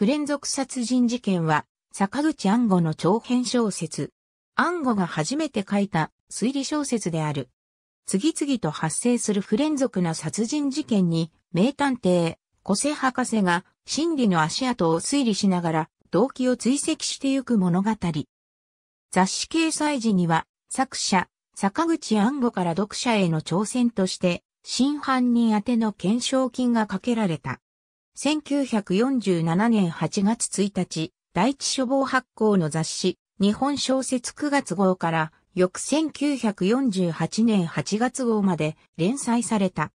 不連続殺人事件は、坂口安吾の長編小説。安吾が初めて書いた推理小説である。次々と発生する不連続な殺人事件に、名探偵、古瀬博士が真理の足跡を推理しながら、動機を追跡してゆく物語。雑誌掲載時には、作者、坂口安吾から読者への挑戦として、真犯人宛ての懸賞金がかけられた。1947年8月1日、第一書房発行の雑誌、日本小説9月号から、翌1948年8月号まで連載された。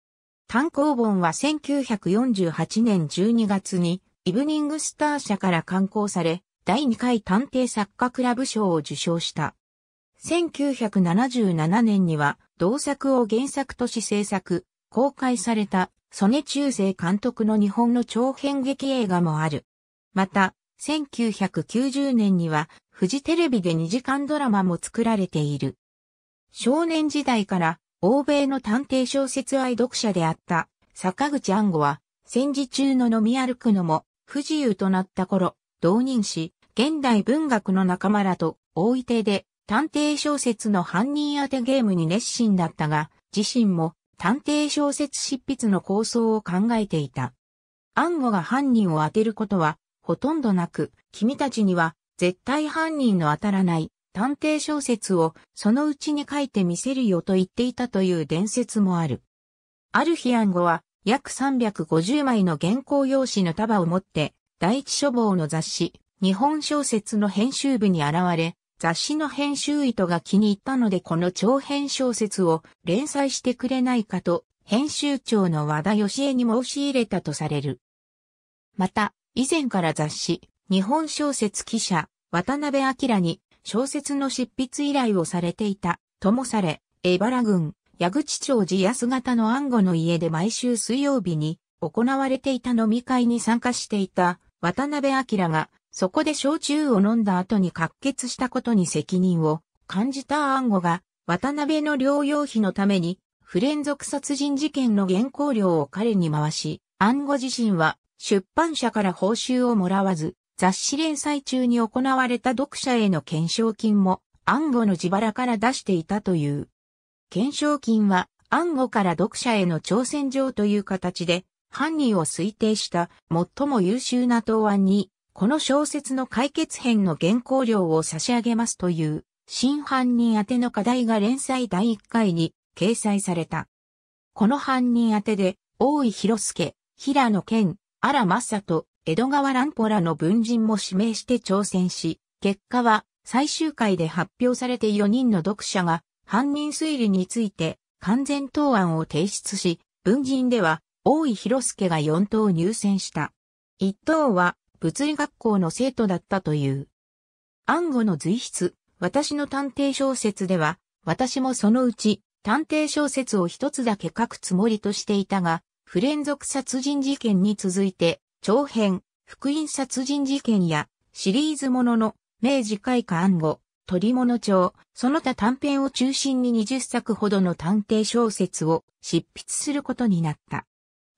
単行本は1948年12月に、イブニングスター社から刊行され、第2回探偵作家クラブ賞を受賞した。1977年には、同作を原作とし制作、公開された、曽根中世監督の日本の長編劇映画もある。また、1990年には、富士テレビで2時間ドラマも作られている。少年時代から、欧米の探偵小説愛読者であった、坂口安吾は、戦時中の飲み歩くのも、不自由となった頃、同人し、現代文学の仲間らと、大いてで、探偵小説の犯人当てゲームに熱心だったが、自身も探偵小説執筆の構想を考えていた。暗号が犯人を当てることはほとんどなく、君たちには絶対犯人の当たらない探偵小説をそのうちに書いてみせるよと言っていたという伝説もある。ある日暗号は約350枚の原稿用紙の束を持って第一書房の雑誌日本小説の編集部に現れ、雑誌の編集意図が気に入ったのでこの長編小説を連載してくれないかと、編集長の和田義恵に申し入れたとされる。また、以前から雑誌、日本小説記者、渡辺明に小説の執筆依頼をされていた、ともされ、江原郡、矢口町寺安型の暗号の家で毎週水曜日に行われていた飲み会に参加していた渡辺明がそこで焼酎を飲んだ後に滑血したことに責任を感じた暗号が渡辺の療養費のために不連続殺人事件の原稿料を彼に回し、暗号自身は出版社から報酬をもらわず、雑誌連載中に行われた読者への懸賞金も暗号の自腹から出していたという。懸賞金は暗号から読者への挑戦状という形で犯人を推定した最も優秀な答案にこの小説の解決編の原稿料を差し上げますという、真犯人宛ての課題が連載第1回に掲載された。この犯人宛てで、大井広介、平野健、荒正と、江戸川乱歩らの文人も指名して挑戦し、結果は最終回で発表されて4人の読者が犯人推理について完全答案を提出し、文人では大井広介が4等入選した。1等は物理学校の生徒だったという。暗号の随筆、私の探偵小説では、私もそのうち探偵小説を一つだけ書くつもりとしていたが、不連続殺人事件に続いて、長編、福音殺人事件や、シリーズものの、明治開化暗号、鳥物帳、その他短編を中心に20作ほどの探偵小説を執筆することになった。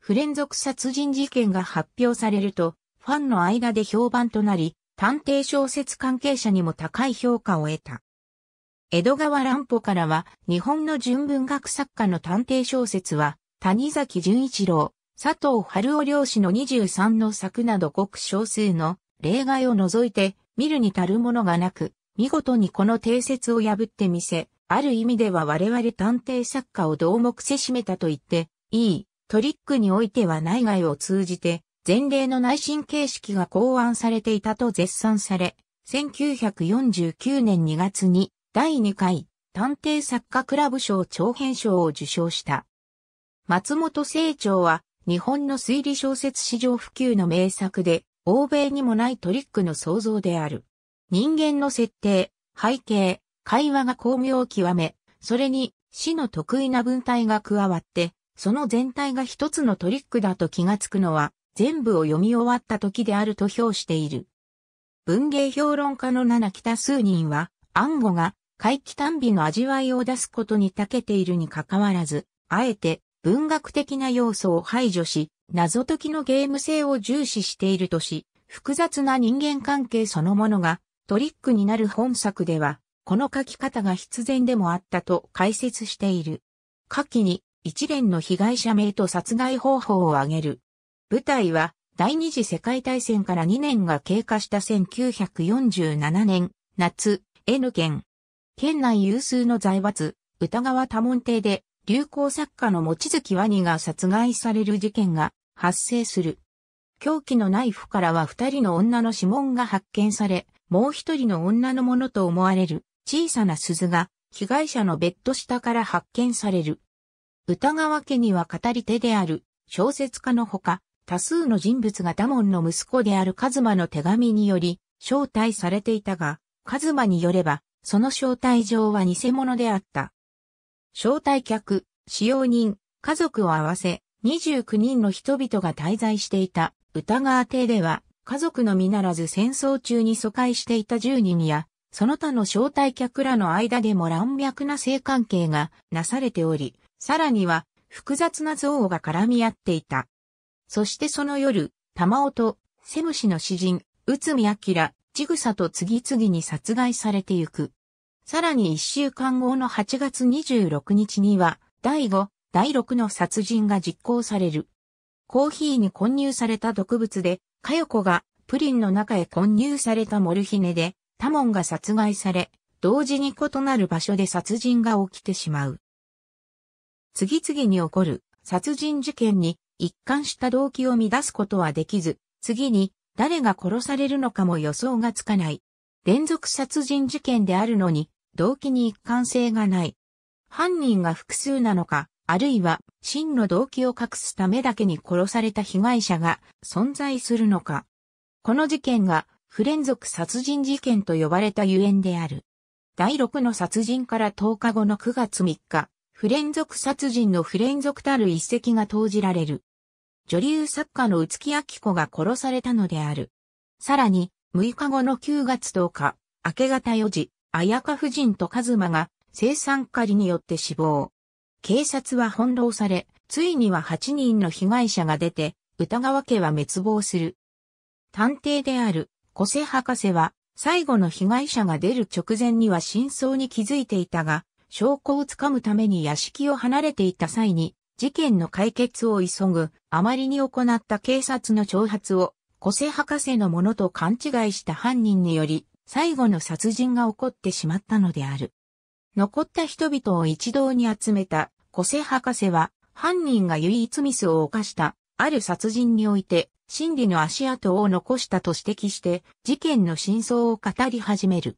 不連続殺人事件が発表されると、ファンの間で評判となり、探偵小説関係者にも高い評価を得た。江戸川乱歩からは、日本の純文学作家の探偵小説は、谷崎潤一郎、佐藤春夫漁師の23の作などごく少数の例外を除いて、見るに足るものがなく、見事にこの定説を破ってみせ、ある意味では我々探偵作家を同目せしめたと言って、いい、トリックにおいては内外を通じて、前例の内申形式が考案されていたと絶賛され、1949年2月に第2回探偵作家クラブ賞長編賞を受賞した。松本清張は日本の推理小説史上普及の名作で欧米にもないトリックの創造である。人間の設定、背景、会話が巧妙を極め、それに死の得意な文体が加わって、その全体が一つのトリックだと気がつくのは全部を読み終わった時であると評している。文芸評論家の七北数人は、暗号が回帰短美の味わいを出すことに長けているにかかわらず、あえて文学的な要素を排除し、謎解きのゲーム性を重視しているとし、複雑な人間関係そのものがトリックになる本作では、この書き方が必然でもあったと解説している。下記に一連の被害者名と殺害方法を挙げる。舞台は第二次世界大戦から2年が経過した1947年夏 N 県。県内有数の財閥、歌川多門邸で流行作家の持月ワニが殺害される事件が発生する。凶器のナイフからは二人の女の指紋が発見され、もう一人の女のものと思われる小さな鈴が被害者のベッド下から発見される。歌川家には語り手である小説家のほか、多数の人物がダモンの息子であるカズマの手紙により招待されていたが、カズマによれば、その招待状は偽物であった。招待客、使用人、家族を合わせ、29人の人々が滞在していた、歌川邸では、家族のみならず戦争中に疎開していた10人や、その他の招待客らの間でも乱脈な性関係がなされており、さらには複雑な憎悪が絡み合っていた。そしてその夜、玉尾と、セム氏の詩人、内海明、ちぐさと次々に殺害されてゆく。さらに一週間後の8月26日には、第5、第6の殺人が実行される。コーヒーに混入された毒物で、かよこがプリンの中へ混入されたモルヒネで、タモンが殺害され、同時に異なる場所で殺人が起きてしまう。次々に起こる殺人事件に一貫した動機を乱すことはできず、次に誰が殺されるのかも予想がつかない。連続殺人事件であるのに、動機に一貫性がない。犯人が複数なのか、あるいは真の動機を隠すためだけに殺された被害者が存在するのか。この事件が不連続殺人事件と呼ばれたゆえんである。第6の殺人から10日後の9月3日、不連続殺人の不連続たる一石が投じられる。女流作家の宇木明子が殺されたのである。さらに、6日後の9月10日、明け方4時、綾香夫人と一馬が青酸狩りによって死亡。警察は翻弄され、ついには8人の被害者が出て、歌川家は滅亡する。探偵である、小瀬博士は、最後の被害者が出る直前には真相に気づいていたが、証拠をつかむために屋敷を離れていた際に、事件の解決を急ぐ、あまりに行った警察の挑発を、古瀬博士のものと勘違いした犯人により、最後の殺人が起こってしまったのである。残った人々を一堂に集めた古瀬博士は、犯人が唯一ミスを犯した、ある殺人において、真理の足跡を残したと指摘して、事件の真相を語り始める。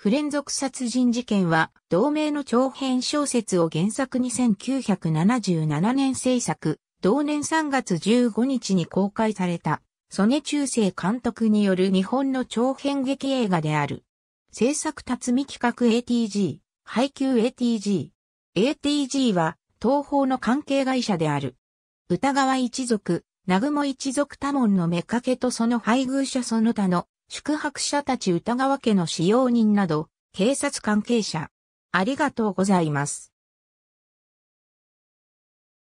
不連続殺人事件は、同名の長編小説を原作に1977年制作、同年3月15日に公開された、曽根中世監督による日本の長編劇映画である。制作辰巳企画 ATG、配給 ATG。ATG は、東方の関係会社である。歌川一族、南雲一族多門の目掛けとその配偶者その他の宿泊者たち歌川家の使用人など、警察関係者。ありがとうございます。